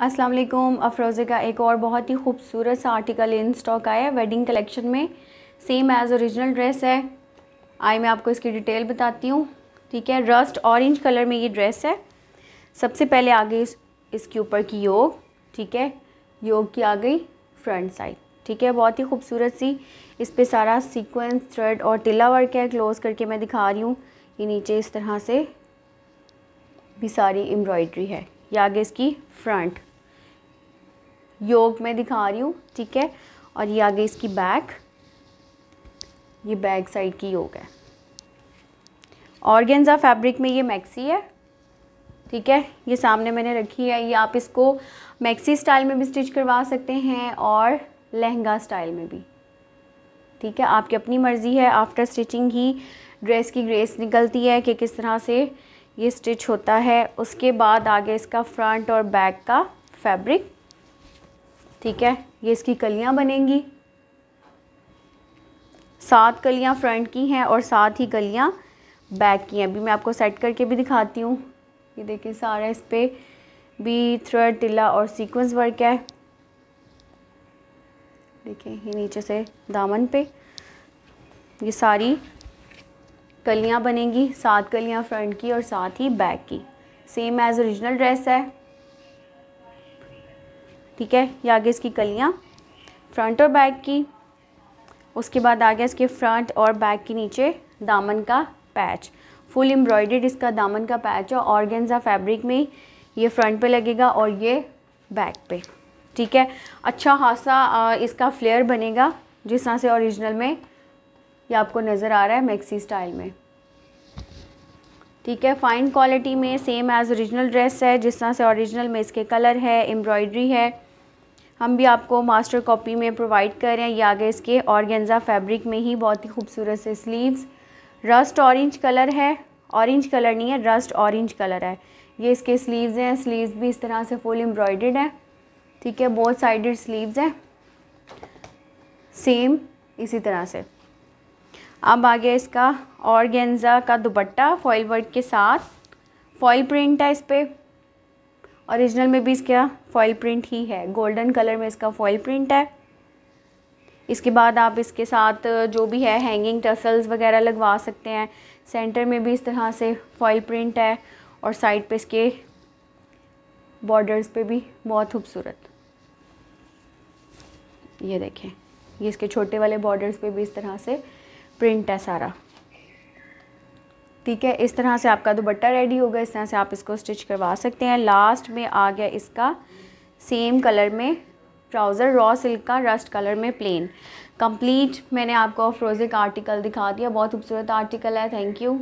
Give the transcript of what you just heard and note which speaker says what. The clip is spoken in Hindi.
Speaker 1: अस्सलाम वालेकुम अफरोज़े का एक और बहुत ही खूबसूरत सा आर्टिकल इन स्टॉक आया है वेडिंग कलेक्शन में सेम एज़ ओरिजिनल ड्रेस है आई मैं आपको इसकी डिटेल बताती हूँ ठीक है रस्ट ऑरेंज कलर में ये ड्रेस है सबसे पहले आ गई इस, इसके ऊपर की योग ठीक है योग की आ गई फ्रंट साइड ठीक है बहुत ही खूबसूरत सी इस पर सारा सीक्वेंस थ्रेड और तिला वर्क है क्लोज़ करके मैं दिखा रही हूँ ये नीचे इस तरह से भी सारी एम्ब्रॉयड्री है या आगे इसकी फ्रंट योग में दिखा रही हूँ ठीक है और ये आगे इसकी बैक ये बैक साइड की योग है ऑर्गेन्जा फैब्रिक में ये मैक्सी है ठीक है ये सामने मैंने रखी है ये आप इसको मैक्सी स्टाइल में भी स्टिच करवा सकते हैं और लहंगा स्टाइल में भी ठीक है आपकी अपनी मर्ज़ी है आफ्टर स्टिचिंग ही ड्रेस की ग्रेस निकलती है कि किस तरह से ये स्टिच होता है उसके बाद आगे इसका फ्रंट और बैक का फैब्रिक ठीक है ये इसकी कलियाँ बनेंगी सात कलियाँ फ्रंट की हैं और सात ही कलियाँ बैक की हैं अभी मैं आपको सेट करके भी दिखाती हूँ ये देखिए सारा इस पर भी थ्रेड टिल्ला और सीक्वेंस वर्क है देखिए ये नीचे से दामन पे ये सारी कलियाँ बनेंगी सात कलियाँ फ्रंट की और साथ ही बैक की सेम एज ओरिजिनल ड्रेस है ठीक है ये आगे इसकी कलियाँ फ्रंट और बैक की उसके बाद आ गया इसके फ्रंट और बैक के नीचे दामन का पैच फुल एम्ब्रॉयडेड इसका दामन का पैच है ऑर्गेन्जा फैब्रिक में ये फ्रंट पे लगेगा और ये बैक पे ठीक है अच्छा खासा इसका फ्लेयर बनेगा जिस तरह से ओरिजिनल में ये आपको नज़र आ रहा है मैक्सी स्टाइल में ठीक है फाइन क्वालिटी में सेम एज़ ओरिजिनल ड्रेस है जिस तरह से ओरिजिनल में इसके कलर है एम्ब्रॉयडरी है हम भी आपको मास्टर कॉपी में प्रोवाइड कर रहे हैं ये आगे इसके ऑर्गेंजा फैब्रिक में ही बहुत ही खूबसूरत से स्लीव्स रस्ट ऑरेंज कलर है ऑरेंज कलर नहीं है रस्ट ऑरेंज कलर है ये इसके स्लीव्स हैं स्लीव्स भी इस तरह से फुल एम्ब्रॉयडर्ड है ठीक है बोथ साइडेड स्लीव्स हैं सेम इसी तरह से अब आ गया इसका ऑर्गेन्जा का दुपट्टा फॉइल वर्क के साथ फॉइल प्रिंट है इस पर औरिजिनल में भी इसका फॉइल प्रिंट ही है गोल्डन कलर में इसका फॉइल प्रिंट है इसके बाद आप इसके साथ जो भी है हैंगिंग टसल्स वगैरह लगवा सकते हैं सेंटर में भी इस तरह से फॉइल प्रिंट है और साइड पे इसके बॉर्डर्स पे भी बहुत खूबसूरत ये देखें ये इसके छोटे वाले बॉर्डर्स पे भी इस तरह से प्रिंट है सारा ठीक है इस तरह से आपका दुबट्टा रेडी होगा इस तरह से आप इसको स्टिच करवा सकते हैं लास्ट में आ गया इसका सेम कलर में ट्राउज़र रॉ सिल्क का रस्ट कलर में प्लेन कंप्लीट मैंने आपको फ्रोज़िक आर्टिकल दिखा दिया बहुत खूबसूरत आर्टिकल है थैंक यू